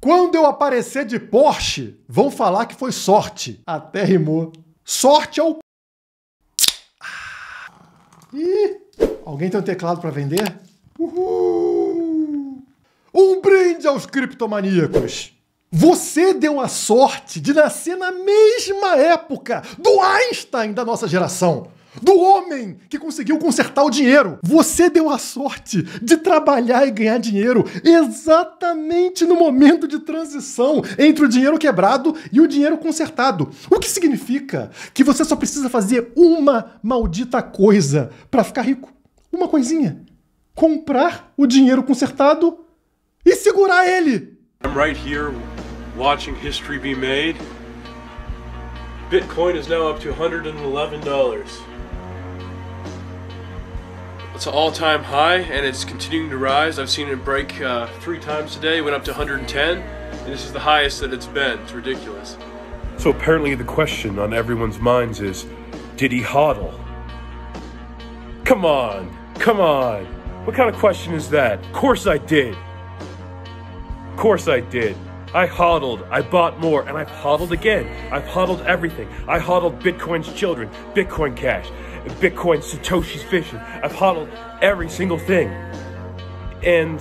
Quando eu aparecer de Porsche, vão falar que foi sorte. Até rimou. Sorte é o. Ah. Ih, alguém tem um teclado para vender? Uhul! Um brinde aos criptomaníacos! Você deu a sorte de nascer na mesma época do Einstein da nossa geração do homem que conseguiu consertar o dinheiro. Você deu a sorte de trabalhar e ganhar dinheiro exatamente no momento de transição entre o dinheiro quebrado e o dinheiro consertado. O que significa que você só precisa fazer uma maldita coisa para ficar rico. Uma coisinha. Comprar o dinheiro consertado e segurar ele. I'm right here watching history be made. Bitcoin is now up to $111. It's an all-time high, and it's continuing to rise. I've seen it break uh, three times today. went up to 110, and this is the highest that it's been. It's ridiculous. So apparently, the question on everyone's minds is, did he hodl? Come on, come on. What kind of question is that? Of course I did. Of course I did. I hodled, I bought more, and I've hodled again. I've hodled everything. I hodled Bitcoin's children, Bitcoin Cash. Bitcoin, Satoshi's vision. I've hodled every single thing. And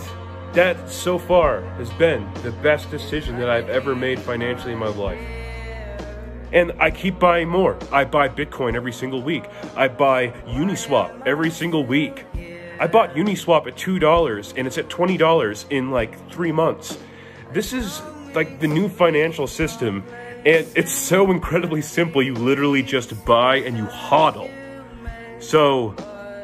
that so far has been the best decision that I've ever made financially in my life. And I keep buying more. I buy Bitcoin every single week. I buy Uniswap every single week. I bought Uniswap at $2 and it's at $20 in like three months. This is like the new financial system and it's so incredibly simple. You literally just buy and you hodl. So,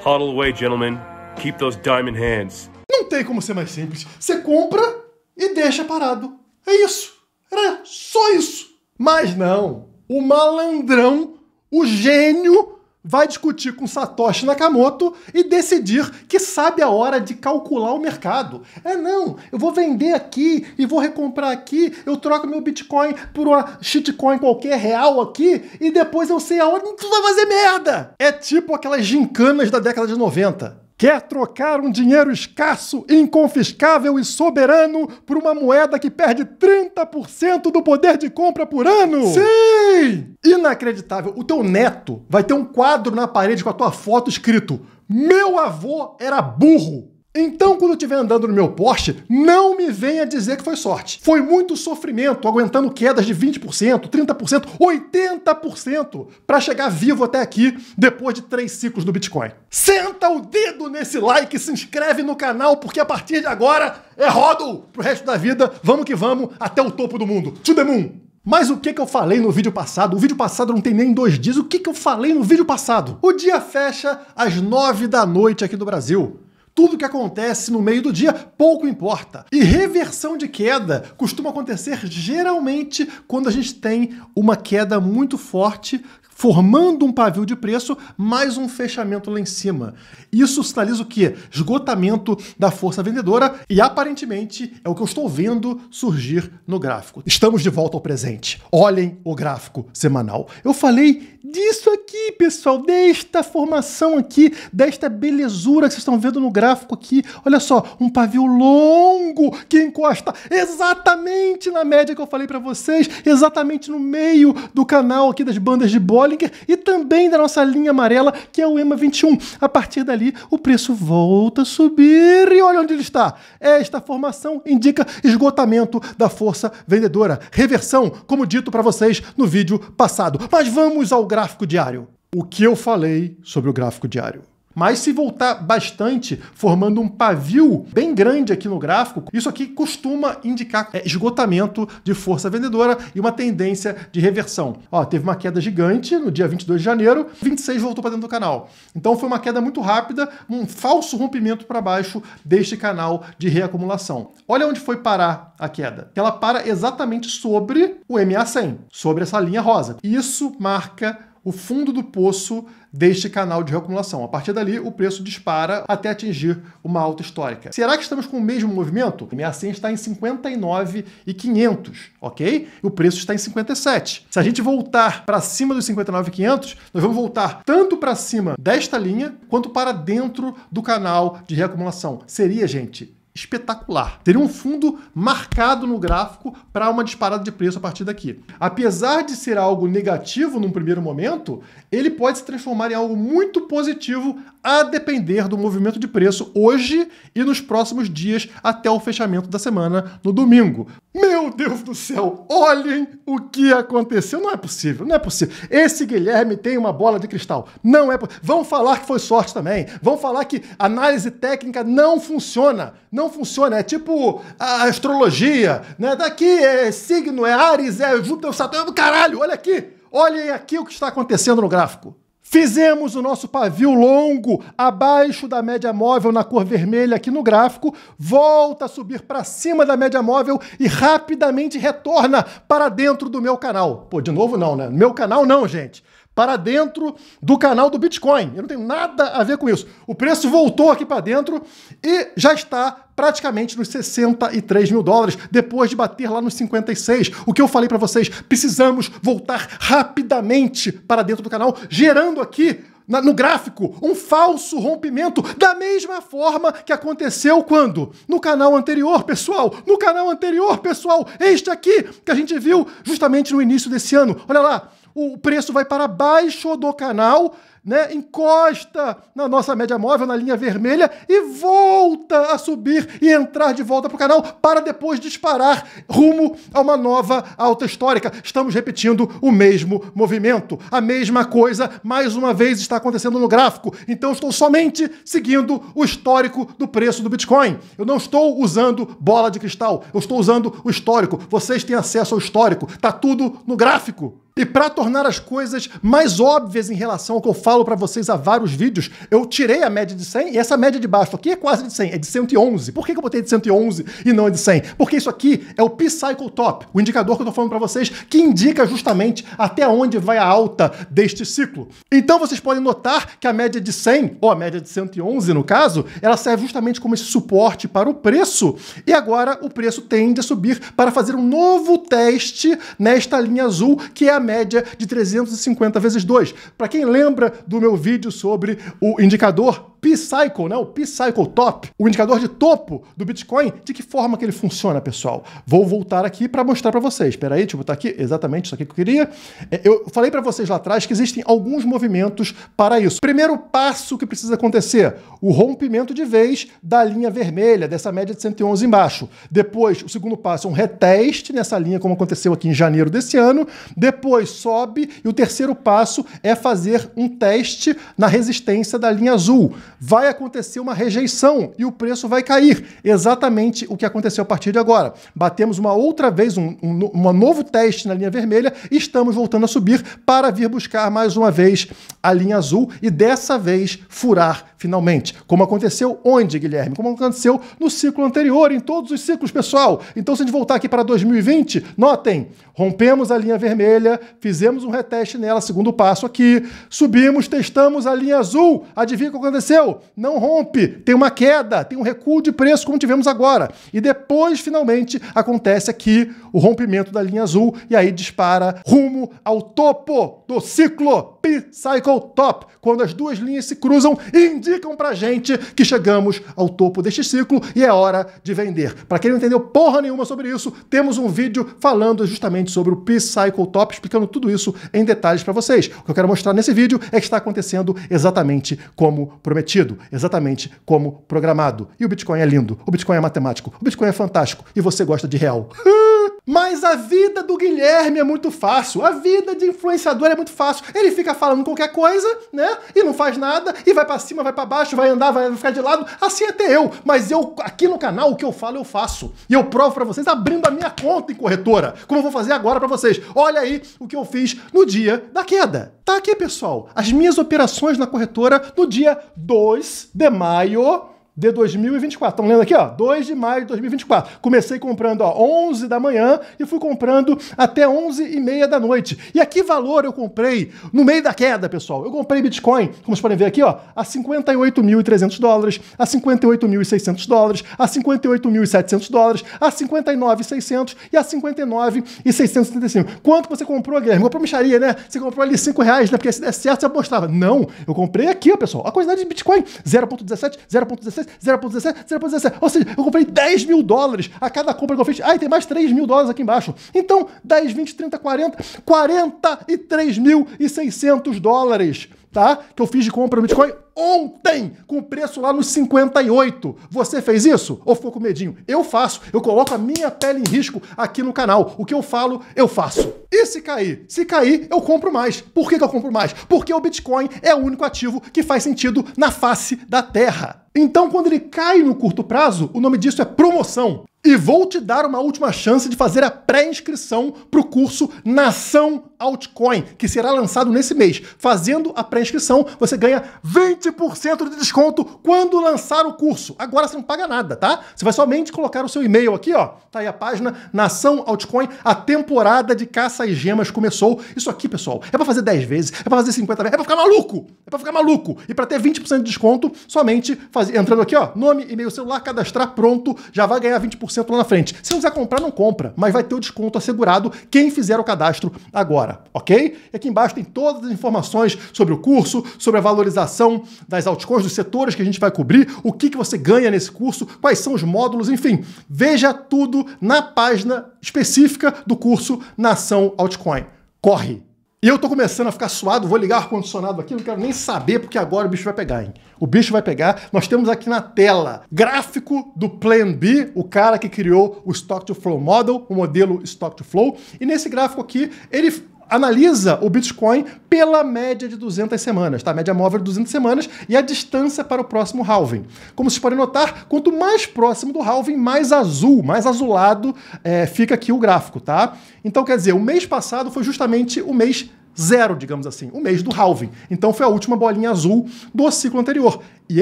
huddle away, gentlemen. Keep those diamond hands. Não tem como ser mais simples. Você compra e deixa parado. É isso. Era só isso. Mas não. O malandrão, o gênio vai discutir com Satoshi Nakamoto e decidir que sabe a hora de calcular o mercado. É não, eu vou vender aqui e vou recomprar aqui, eu troco meu Bitcoin por uma shitcoin qualquer real aqui e depois eu sei a hora, tu vai fazer merda. É tipo aquelas gincanas da década de 90. Quer trocar um dinheiro escasso, inconfiscável e soberano por uma moeda que perde 30% do poder de compra por ano? Sim! Inacreditável. O teu neto vai ter um quadro na parede com a tua foto escrito: Meu avô era burro. Então, quando eu estiver andando no meu Porsche, não me venha dizer que foi sorte. Foi muito sofrimento, aguentando quedas de 20%, 30%, 80% para chegar vivo até aqui depois de três ciclos do Bitcoin. Senta o dedo nesse like, se inscreve no canal, porque a partir de agora é rodo pro resto da vida. Vamos que vamos até o topo do mundo. To the moon! Mas o que, que eu falei no vídeo passado? O vídeo passado não tem nem dois dias. O que, que eu falei no vídeo passado? O dia fecha às nove da noite aqui do Brasil. Tudo que acontece no meio do dia pouco importa. E reversão de queda costuma acontecer geralmente quando a gente tem uma queda muito forte formando um pavio de preço, mais um fechamento lá em cima. Isso sinaliza o que? Esgotamento da força vendedora e aparentemente é o que eu estou vendo surgir no gráfico. Estamos de volta ao presente. Olhem o gráfico semanal. Eu falei disso aqui, pessoal, desta formação aqui, desta belezura que vocês estão vendo no gráfico aqui. Olha só, um pavio longo que encosta exatamente na média que eu falei para vocês, exatamente no meio do canal aqui das bandas de Bollinger e também da nossa linha amarela, que é o EMA 21. A partir dali, o preço volta a subir e olha onde ele está. Esta formação indica esgotamento da força vendedora, reversão, como dito para vocês no vídeo passado. Mas vamos ao gráfico gráfico diário. O que eu falei sobre o gráfico diário. Mas se voltar bastante, formando um pavio bem grande aqui no gráfico, isso aqui costuma indicar é, esgotamento de força vendedora e uma tendência de reversão. Ó, teve uma queda gigante no dia 22 de janeiro, 26 voltou para dentro do canal. Então foi uma queda muito rápida, um falso rompimento para baixo deste canal de reacumulação. Olha onde foi parar a queda. Ela para exatamente sobre o MA100, sobre essa linha rosa. Isso marca o fundo do poço deste canal de reacumulação. A partir dali, o preço dispara até atingir uma alta histórica. Será que estamos com o mesmo movimento? A minha senha está em 59,500, ok? E o preço está em 57. Se a gente voltar para cima dos 59,500, nós vamos voltar tanto para cima desta linha quanto para dentro do canal de reacumulação. Seria, gente, espetacular. Teria um fundo marcado no gráfico para uma disparada de preço a partir daqui. Apesar de ser algo negativo num primeiro momento, ele pode se transformar em algo muito positivo a depender do movimento de preço hoje e nos próximos dias até o fechamento da semana no domingo. Meu Deus do céu, olhem o que aconteceu. Não é possível, não é possível. Esse Guilherme tem uma bola de cristal. Não é possível. Vão falar que foi sorte também. Vão falar que análise técnica não funciona. Não não funciona. É tipo a astrologia, né? Daqui é signo, é Ares, é Júpiter, Saturno. Caralho, olha aqui! Olhem aqui o que está acontecendo no gráfico. Fizemos o nosso pavio longo abaixo da média móvel na cor vermelha aqui no gráfico, volta a subir para cima da média móvel e rapidamente retorna para dentro do meu canal. Pô, de novo não, né? Meu canal não, gente para dentro do canal do Bitcoin. Eu não tenho nada a ver com isso. O preço voltou aqui para dentro e já está praticamente nos 63 mil dólares, depois de bater lá nos 56. O que eu falei para vocês, precisamos voltar rapidamente para dentro do canal, gerando aqui na, no gráfico um falso rompimento, da mesma forma que aconteceu quando? No canal anterior, pessoal. No canal anterior, pessoal. Este aqui que a gente viu justamente no início desse ano. Olha lá o preço vai para baixo do canal né, encosta na nossa média móvel, na linha vermelha, e volta a subir e entrar de volta para o canal para depois disparar rumo a uma nova alta histórica. Estamos repetindo o mesmo movimento. A mesma coisa, mais uma vez, está acontecendo no gráfico. Então, estou somente seguindo o histórico do preço do Bitcoin. Eu não estou usando bola de cristal, eu estou usando o histórico. Vocês têm acesso ao histórico, está tudo no gráfico. E para tornar as coisas mais óbvias em relação ao que eu falo, falo para vocês há vários vídeos, eu tirei a média de 100 e essa média de baixo aqui é quase de 100, é de 111. Por que, eu botei de 111 e não de 100? Porque isso aqui é o P-Cycle Top, o indicador que eu tô falando para vocês, que indica justamente até onde vai a alta deste ciclo. Então vocês podem notar que a média de 100, ou a média de 111 no caso, ela serve justamente como esse suporte para o preço, e agora o preço tende a subir para fazer um novo teste nesta linha azul, que é a média de 350 vezes 2. Para quem lembra do meu vídeo sobre o indicador P-Cycle, né? o P-Cycle Top, o indicador de topo do Bitcoin, de que forma que ele funciona, pessoal? Vou voltar aqui para mostrar para vocês. Espera aí, deixa eu botar aqui exatamente isso aqui que eu queria. É, eu falei para vocês lá atrás que existem alguns movimentos para isso. Primeiro passo que precisa acontecer, o rompimento de vez da linha vermelha, dessa média de 111 embaixo. Depois, o segundo passo é um reteste nessa linha, como aconteceu aqui em janeiro desse ano. Depois sobe e o terceiro passo é fazer um teste na resistência da linha azul vai acontecer uma rejeição e o preço vai cair. Exatamente o que aconteceu a partir de agora. Batemos uma outra vez um, um, um novo teste na linha vermelha e estamos voltando a subir para vir buscar mais uma vez a linha azul e dessa vez furar finalmente. Como aconteceu onde, Guilherme? Como aconteceu no ciclo anterior, em todos os ciclos, pessoal. Então, se a gente voltar aqui para 2020, notem, rompemos a linha vermelha, fizemos um reteste nela, segundo passo aqui, subimos, testamos a linha azul. Adivinha o que aconteceu? não rompe, tem uma queda, tem um recuo de preço como tivemos agora. E depois, finalmente, acontece aqui o rompimento da linha azul e aí dispara rumo ao topo do ciclo P-Cycle Top, quando as duas linhas se cruzam indicam pra gente que chegamos ao topo deste ciclo e é hora de vender. Para quem não entendeu porra nenhuma sobre isso, temos um vídeo falando justamente sobre o P-Cycle Top, explicando tudo isso em detalhes para vocês. O que eu quero mostrar nesse vídeo é que está acontecendo exatamente como prometido exatamente como programado. E o Bitcoin é lindo, o Bitcoin é matemático, o Bitcoin é fantástico e você gosta de real. Mas a vida do Guilherme é muito fácil, a vida de influenciador é muito fácil. Ele fica falando qualquer coisa, né? E não faz nada, e vai para cima, vai para baixo, vai andar, vai ficar de lado. Assim é até eu. Mas eu, aqui no canal, o que eu falo, eu faço. E eu provo para vocês abrindo a minha conta em corretora, como eu vou fazer agora para vocês. Olha aí o que eu fiz no dia da queda. Tá aqui, pessoal, as minhas operações na corretora no dia 2 de maio de 2024. Estão lendo aqui, ó, 2 de maio de 2024. Comecei comprando ó, 11 da manhã e fui comprando até 11 e meia da noite. E a que valor eu comprei no meio da queda, pessoal? Eu comprei Bitcoin, como vocês podem ver aqui, ó, a 58.300 dólares, a 58.600 dólares, a 58.700 dólares, a 59.600 e a 59.675. Quanto você comprou, Guilherme? Comprou mixaria, né? Você comprou ali 5 reais, né? Porque se der certo, você apostava. Não, eu comprei aqui, ó, pessoal. A quantidade de Bitcoin, 0.17, 0.16, 0,17, 0,17. Ou seja, eu comprei 10 mil dólares a cada compra que eu fiz. Ai, tem mais 3 mil dólares aqui embaixo. Então, 10, 20, 30, 40, 43.600 dólares, tá? Que eu fiz de compra no Bitcoin ontem, com o preço lá nos 58. Você fez isso? Ou ficou com medinho? Eu faço. Eu coloco a minha pele em risco aqui no canal. O que eu falo, eu faço. E se cair? Se cair, eu compro mais. Por que, que eu compro mais? Porque o Bitcoin é o único ativo que faz sentido na face da Terra. Então, quando ele cai no curto prazo, o nome disso é promoção. E vou te dar uma última chance de fazer a pré-inscrição para o curso Nação altcoin, que será lançado nesse mês. Fazendo a pré-inscrição, você ganha 20% de desconto quando lançar o curso. Agora você não paga nada, tá? Você vai somente colocar o seu e-mail aqui, ó. Tá aí a página Nação Altcoin. A temporada de caça às gemas começou. Isso aqui, pessoal, é para fazer 10 vezes, é para fazer 50 vezes, é para ficar maluco. É para ficar maluco. E para ter 20% de desconto, somente faz... entrando aqui, ó, nome, e-mail, celular, cadastrar, pronto, já vai ganhar 20% lá na frente. Se não quiser comprar, não compra, mas vai ter o desconto assegurado quem fizer o cadastro agora agora, ok? E aqui embaixo tem todas as informações sobre o curso, sobre a valorização das altcoins, dos setores que a gente vai cobrir, o que, que você ganha nesse curso, quais são os módulos, enfim. Veja tudo na página específica do curso Nação Altcoin. Corre! E eu tô começando a ficar suado, vou ligar o ar-condicionado aqui, não quero nem saber, porque agora o bicho vai pegar, hein? O bicho vai pegar. Nós temos aqui na tela gráfico do Plan B, o cara que criou o Stock to Flow Model, o modelo Stock to Flow. E nesse gráfico aqui, ele analisa o Bitcoin pela média de 200 semanas, tá? A média móvel de 200 semanas e a distância para o próximo halving. Como vocês podem notar, quanto mais próximo do halving, mais azul, mais azulado é, fica aqui o gráfico, tá? Então, quer dizer, o mês passado foi justamente o mês zero, digamos assim, o mês do halving. Então foi a última bolinha azul do ciclo anterior. E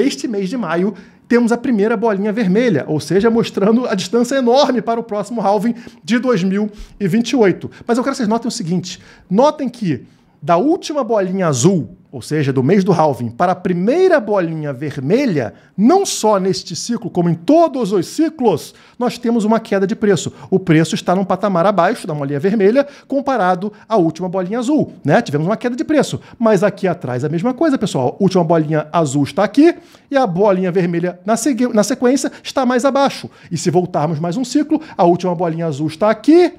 este mês de maio temos a primeira bolinha vermelha, ou seja, mostrando a distância enorme para o próximo halving de 2028. Mas eu quero que vocês notem o seguinte: notem que da última bolinha azul ou seja, do mês do halving, para a primeira bolinha vermelha, não só neste ciclo, como em todos os ciclos, nós temos uma queda de preço. O preço está num patamar abaixo da bolinha vermelha comparado à última bolinha azul, né? Tivemos uma queda de preço. Mas aqui atrás a mesma coisa, pessoal. A última bolinha azul está aqui e a bolinha vermelha na, na sequência está mais abaixo. E se voltarmos mais um ciclo, a última bolinha azul está aqui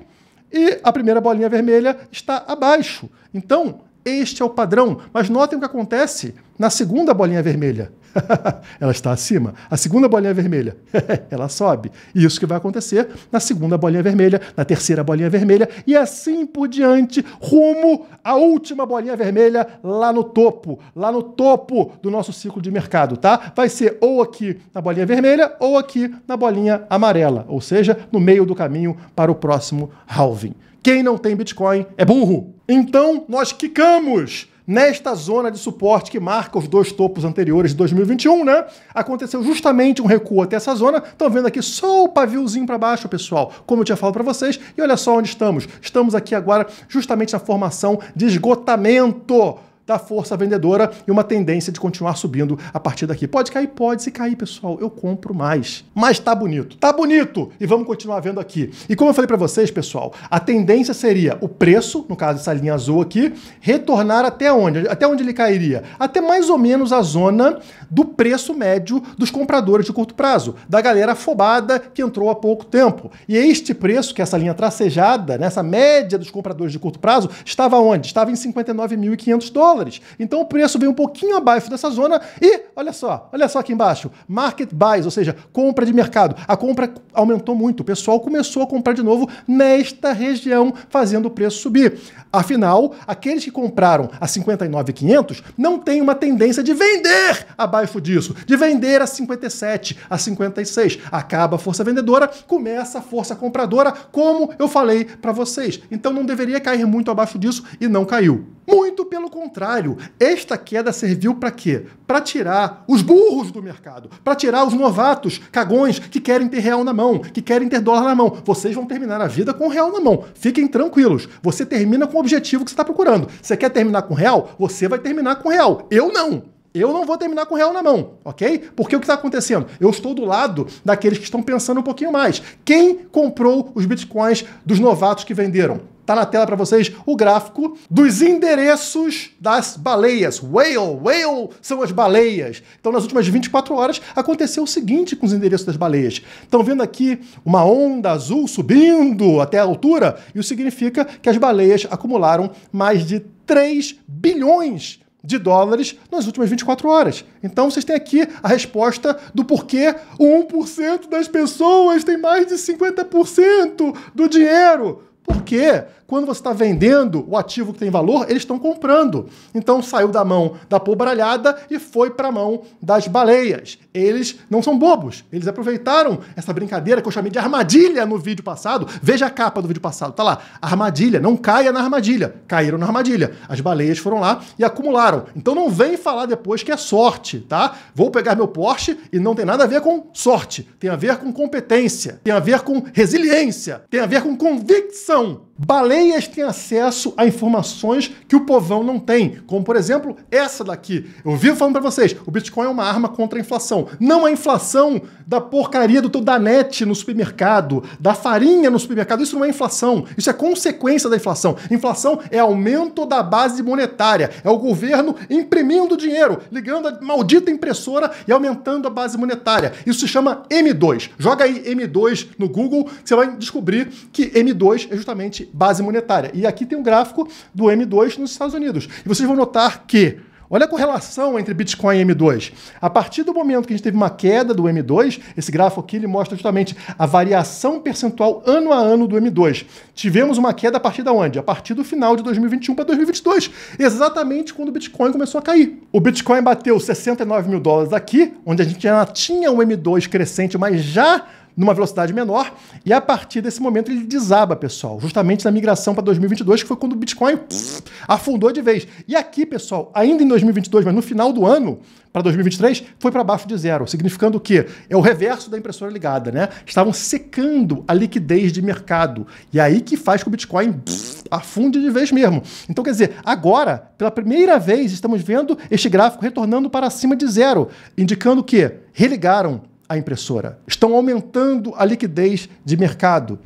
e a primeira bolinha vermelha está abaixo. Então, este é o padrão. Mas notem o que acontece na segunda bolinha vermelha. ela está acima. A segunda bolinha vermelha, ela sobe. E isso que vai acontecer na segunda bolinha vermelha, na terceira bolinha vermelha e assim por diante, rumo à última bolinha vermelha lá no topo, lá no topo do nosso ciclo de mercado, tá? Vai ser ou aqui na bolinha vermelha ou aqui na bolinha amarela, ou seja, no meio do caminho para o próximo halving. Quem não tem Bitcoin é burro. Então, nós quicamos nesta zona de suporte que marca os dois topos anteriores de 2021, né? Aconteceu justamente um recuo até essa zona. Estão vendo aqui só o paviozinho para baixo, pessoal, como eu tinha falado para vocês. E olha só onde estamos. Estamos aqui agora justamente na formação de esgotamento da força vendedora e uma tendência de continuar subindo a partir daqui. Pode cair? Pode. Se cair, pessoal, eu compro mais. Mas tá bonito. Tá bonito! E vamos continuar vendo aqui. E como eu falei para vocês, pessoal, a tendência seria o preço, no caso essa linha azul aqui, retornar até onde? Até onde ele cairia? Até mais ou menos a zona do preço médio dos compradores de curto prazo, da galera afobada que entrou há pouco tempo. E este preço, que é essa linha tracejada, nessa né, média dos compradores de curto prazo, estava onde? Estava em 59.500 dólares dólares. Então o preço veio um pouquinho abaixo dessa zona e, olha só, olha só aqui embaixo, market buys, ou seja, compra de mercado. A compra aumentou muito, o pessoal começou a comprar de novo nesta região, fazendo o preço subir. Afinal, aqueles que compraram a 59,500 não têm uma tendência de vender abaixo disso, de vender a 57, a 56. Acaba a força vendedora, começa a força compradora, como eu falei para vocês. Então não deveria cair muito abaixo disso e não caiu. Muito pelo contrário, contrário, esta queda serviu para quê? Para tirar os burros do mercado, para tirar os novatos, cagões, que querem ter real na mão, que querem ter dólar na mão. Vocês vão terminar a vida com real na mão. Fiquem tranquilos. Você termina com o objetivo que você está procurando. Você quer terminar com real? Você vai terminar com real. Eu não. Eu não vou terminar com real na mão, ok? Porque o que está acontecendo? Eu estou do lado daqueles que estão pensando um pouquinho mais. Quem comprou os bitcoins dos novatos que venderam? Tá na tela para vocês o gráfico dos endereços das baleias. Whale, whale são as baleias. Então, nas últimas 24 horas, aconteceu o seguinte com os endereços das baleias. Estão vendo aqui uma onda azul subindo até a altura? Isso significa que as baleias acumularam mais de 3 bilhões de dólares nas últimas 24 horas. Então vocês têm aqui a resposta do porquê 1% das pessoas tem mais de 50% do dinheiro porque quando você está vendendo o ativo que tem valor, eles estão comprando. Então saiu da mão da pobralhada e foi para a mão das baleias. Eles não são bobos. Eles aproveitaram essa brincadeira que eu chamei de armadilha no vídeo passado. Veja a capa do vídeo passado, tá lá. Armadilha, não caia na armadilha. Caíram na armadilha. As baleias foram lá e acumularam. Então não vem falar depois que é sorte, tá? Vou pegar meu Porsche e não tem nada a ver com sorte. Tem a ver com competência, tem a ver com resiliência, tem a ver com convicção são Baleias têm acesso a informações que o povão não tem, como por exemplo essa daqui. Eu vivo falando para vocês, o Bitcoin é uma arma contra a inflação. Não a inflação da porcaria do teu danete no supermercado, da farinha no supermercado, isso não é inflação. Isso é consequência da inflação. Inflação é aumento da base monetária, é o governo imprimindo dinheiro, ligando a maldita impressora e aumentando a base monetária. Isso se chama M2. Joga aí M2 no Google, você vai descobrir que M2 é justamente base monetária. E aqui tem um gráfico do M2 nos Estados Unidos. E vocês vão notar que Olha a correlação entre Bitcoin e M2. A partir do momento que a gente teve uma queda do M2, esse gráfico aqui ele mostra justamente a variação percentual ano a ano do M2. Tivemos uma queda a partir da onde? A partir do final de 2021 para 2022, exatamente quando o Bitcoin começou a cair. O Bitcoin bateu 69 mil dólares aqui, onde a gente já tinha o M2 crescente, mas já numa velocidade menor, e a partir desse momento ele desaba, pessoal, justamente na migração para 2022, que foi quando o Bitcoin pff, afundou de vez. E aqui, pessoal, ainda em 2022, mas no final do ano, para 2023, foi para baixo de zero, significando que é o reverso da impressora ligada, né? Estavam secando a liquidez de mercado. E é aí que faz que o Bitcoin pff, afunde de vez mesmo. Então, quer dizer, agora, pela primeira vez, estamos vendo este gráfico retornando para cima de zero, indicando que religaram a impressora. Estão aumentando a liquidez de mercado.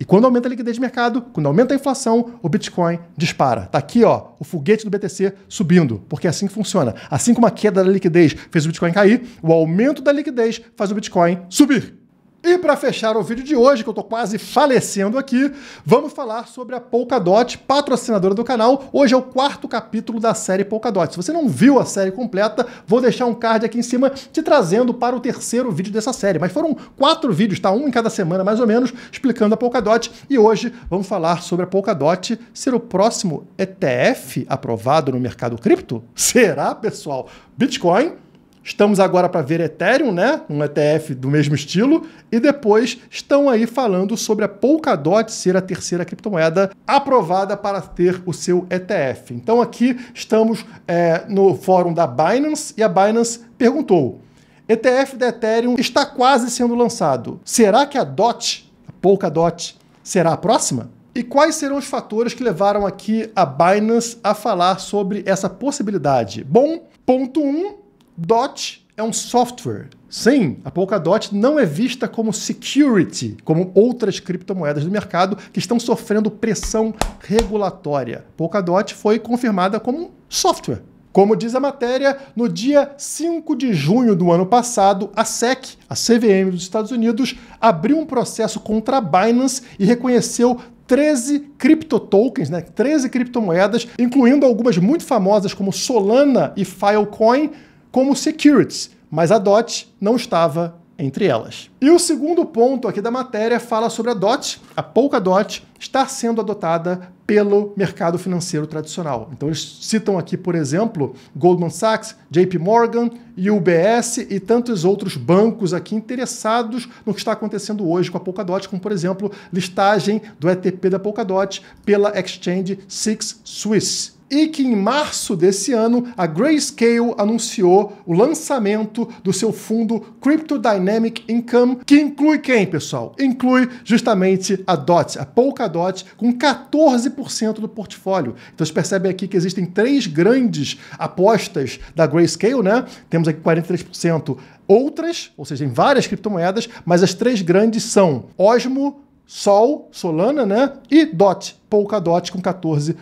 E quando aumenta a liquidez de mercado, quando aumenta a inflação, o Bitcoin dispara. Tá aqui, ó, o foguete do BTC subindo, porque é assim que funciona. Assim como a queda da liquidez fez o Bitcoin cair, o aumento da liquidez faz o Bitcoin subir. E para fechar o vídeo de hoje, que eu estou quase falecendo aqui, vamos falar sobre a Polkadot, patrocinadora do canal. Hoje é o quarto capítulo da série Polkadot. Se você não viu a série completa, vou deixar um card aqui em cima te trazendo para o terceiro vídeo dessa série. Mas foram quatro vídeos, tá? Um em cada semana, mais ou menos, explicando a Polkadot. E hoje vamos falar sobre a Polkadot ser o próximo ETF aprovado no mercado cripto? Será, pessoal? Bitcoin Estamos agora para ver Ethereum, né? Um ETF do mesmo estilo. E depois estão aí falando sobre a Polkadot ser a terceira criptomoeda aprovada para ter o seu ETF. Então aqui estamos é, no fórum da Binance e a Binance perguntou: ETF da Ethereum está quase sendo lançado. Será que a DOT, a Polkadot, será a próxima? E quais serão os fatores que levaram aqui a Binance a falar sobre essa possibilidade? Bom, ponto 1, um, Dot é um software. Sim, a Polkadot não é vista como security, como outras criptomoedas do mercado que estão sofrendo pressão regulatória. Polkadot foi confirmada como um software. Como diz a matéria, no dia 5 de junho do ano passado, a SEC, a CVM dos Estados Unidos, abriu um processo contra a Binance e reconheceu 13 criptotokens, né, 13 criptomoedas, incluindo algumas muito famosas como Solana e Filecoin, como securities, mas a DOT não estava entre elas. E o segundo ponto aqui da matéria fala sobre a DOT, a Polkadot, estar sendo adotada pelo mercado financeiro tradicional. Então eles citam aqui, por exemplo, Goldman Sachs, JP Morgan, UBS e tantos outros bancos aqui interessados no que está acontecendo hoje com a Polkadot, como por exemplo, listagem do ETP da Polkadot pela exchange Six Swiss e que em março desse ano a Grayscale anunciou o lançamento do seu fundo Crypto Dynamic Income, que inclui quem, pessoal? Inclui justamente a DOT, a Polkadot, com 14% do portfólio. Então vocês percebem aqui que existem três grandes apostas da Grayscale, né? Temos aqui 43% outras, ou seja, em várias criptomoedas, mas as três grandes são Osmo, Sol, Solana, né? E DOT, Polkadot com 14%,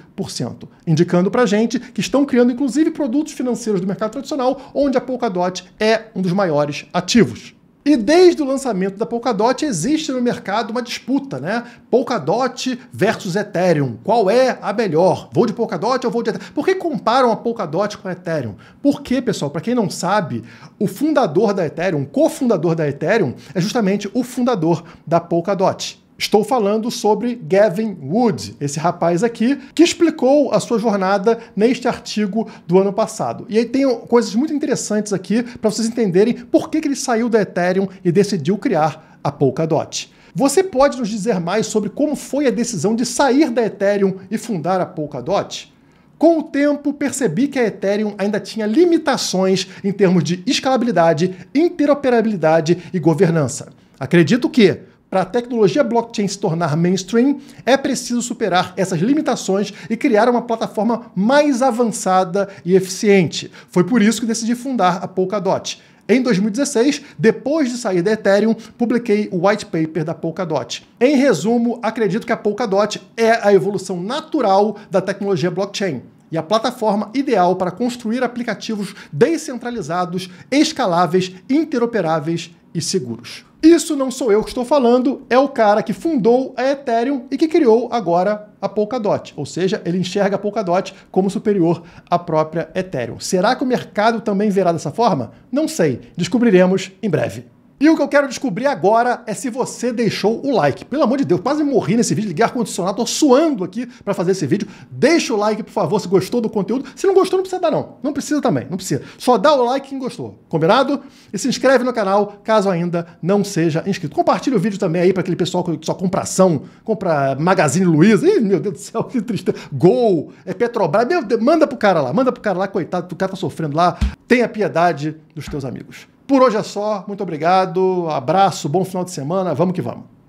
indicando para gente que estão criando inclusive produtos financeiros do mercado tradicional, onde a Polkadot é um dos maiores ativos. E desde o lançamento da Polkadot existe no mercado uma disputa, né? Polkadot versus Ethereum. Qual é a melhor? Vou de Polkadot ou vou de Ethereum? Por que comparam a Polkadot com a Ethereum? Porque, pessoal, para quem não sabe, o fundador da Ethereum, o cofundador da Ethereum, é justamente o fundador da Polkadot. Estou falando sobre Gavin Wood, esse rapaz aqui, que explicou a sua jornada neste artigo do ano passado. E aí tem coisas muito interessantes aqui para vocês entenderem por que, ele saiu da Ethereum e decidiu criar a Polkadot. Você pode nos dizer mais sobre como foi a decisão de sair da Ethereum e fundar a Polkadot? Com o tempo, percebi que a Ethereum ainda tinha limitações em termos de escalabilidade, interoperabilidade e governança. Acredito que, para a tecnologia blockchain se tornar mainstream, é preciso superar essas limitações e criar uma plataforma mais avançada e eficiente. Foi por isso que decidi fundar a Polkadot. Em 2016, depois de sair da Ethereum, publiquei o white paper da Polkadot. Em resumo, acredito que a Polkadot é a evolução natural da tecnologia blockchain e a plataforma ideal para construir aplicativos descentralizados, escaláveis, interoperáveis e seguros. Isso não sou eu que estou falando, é o cara que fundou a Ethereum e que criou agora a Polkadot. Ou seja, ele enxerga a Polkadot como superior à própria Ethereum. Será que o mercado também verá dessa forma? Não sei. Descobriremos em breve. E o que eu quero descobrir agora é se você deixou o like. Pelo amor de Deus, quase morri nesse vídeo, liguei ar-condicionado, tô suando aqui para fazer esse vídeo. Deixa o like, por favor, se gostou do conteúdo. Se não gostou, não precisa dar não. Não precisa também, não precisa. Só dá o like quem gostou, combinado? E se inscreve no canal, caso ainda não seja inscrito. Compartilha o vídeo também aí para aquele pessoal que só compra ação, compra Magazine Luiza. Ih, meu Deus do céu, que triste. Gol, é Petrobras. Meu Deus, manda pro cara lá, manda pro cara lá, coitado, o cara tá sofrendo lá. Tenha piedade dos teus amigos. Por hoje é só, muito obrigado, abraço, bom final de semana, vamos que vamos.